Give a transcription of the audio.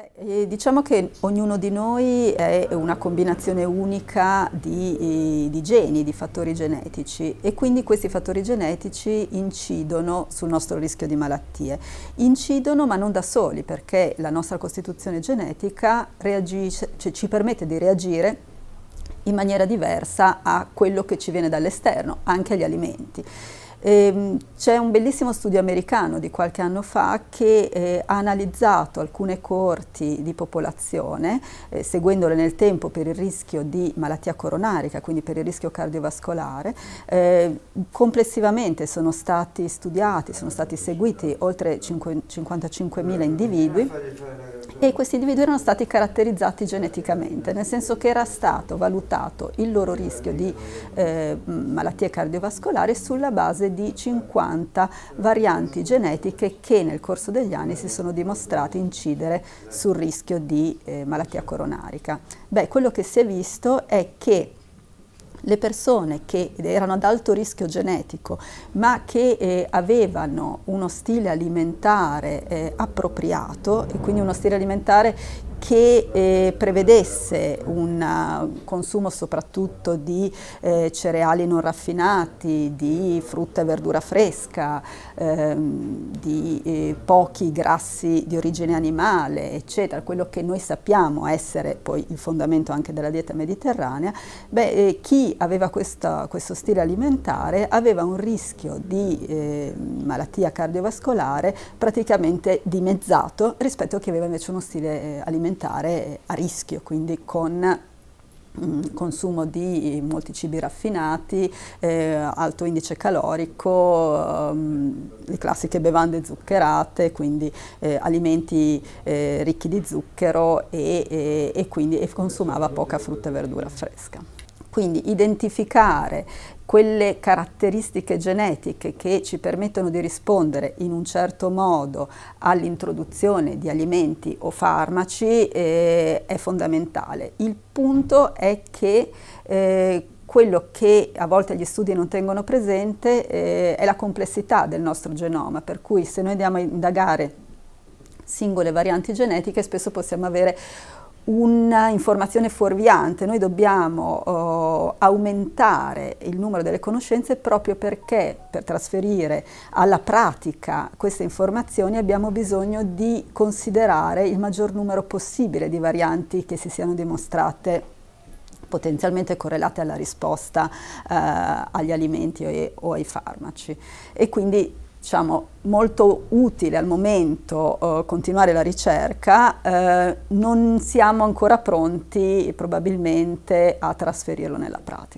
Beh, eh, diciamo che ognuno di noi è una combinazione unica di, eh, di, geni, di fattori genetici e quindi questi fattori genetici incidono sul nostro rischio di malattie. Incidono ma non da soli perché la nostra costituzione genetica reagisce, cioè, ci permette di reagire in maniera diversa a quello che ci viene dall'esterno, anche agli alimenti. Ehm, c'è un bellissimo studio americano di qualche anno fa che eh, ha analizzato alcune corti di popolazione, eh, seguendole nel tempo per il rischio di malattia coronarica, quindi per il rischio cardiovascolare. Eh, complessivamente sono stati studiati, sono stati seguiti oltre 55.000 individui e questi individui erano stati caratterizzati geneticamente, nel senso che era stato valutato il loro rischio di eh, malattie cardiovascolari sulla base di 50 varianti genetiche che nel corso degli anni si sono dimostrate incidere sul rischio di eh, malattia coronarica. Beh, quello che si è visto è che le persone che erano ad alto rischio genetico ma che eh, avevano uno stile alimentare eh, appropriato e quindi uno stile alimentare che eh, prevedesse un uh, consumo soprattutto di eh, cereali non raffinati, di frutta e verdura fresca, ehm, di eh, pochi grassi di origine animale, eccetera, quello che noi sappiamo essere poi il fondamento anche della dieta mediterranea, beh, eh, chi aveva questa, questo stile alimentare aveva un rischio di ehm, malattia cardiovascolare praticamente dimezzato rispetto a chi aveva invece uno stile alimentare eh, alimentare a rischio, quindi con mm, consumo di molti cibi raffinati, eh, alto indice calorico, ehm, le classiche bevande zuccherate, quindi eh, alimenti eh, ricchi di zucchero e, e, e quindi e consumava poca frutta e verdura fresca. Quindi identificare quelle caratteristiche genetiche che ci permettono di rispondere in un certo modo all'introduzione di alimenti o farmaci eh, è fondamentale. Il punto è che eh, quello che a volte gli studi non tengono presente eh, è la complessità del nostro genoma, per cui se noi andiamo a indagare singole varianti genetiche spesso possiamo avere un'informazione fuorviante, noi dobbiamo oh, aumentare il numero delle conoscenze proprio perché per trasferire alla pratica queste informazioni abbiamo bisogno di considerare il maggior numero possibile di varianti che si siano dimostrate potenzialmente correlate alla risposta eh, agli alimenti o ai farmaci e quindi diciamo, molto utile al momento eh, continuare la ricerca, eh, non siamo ancora pronti probabilmente a trasferirlo nella pratica.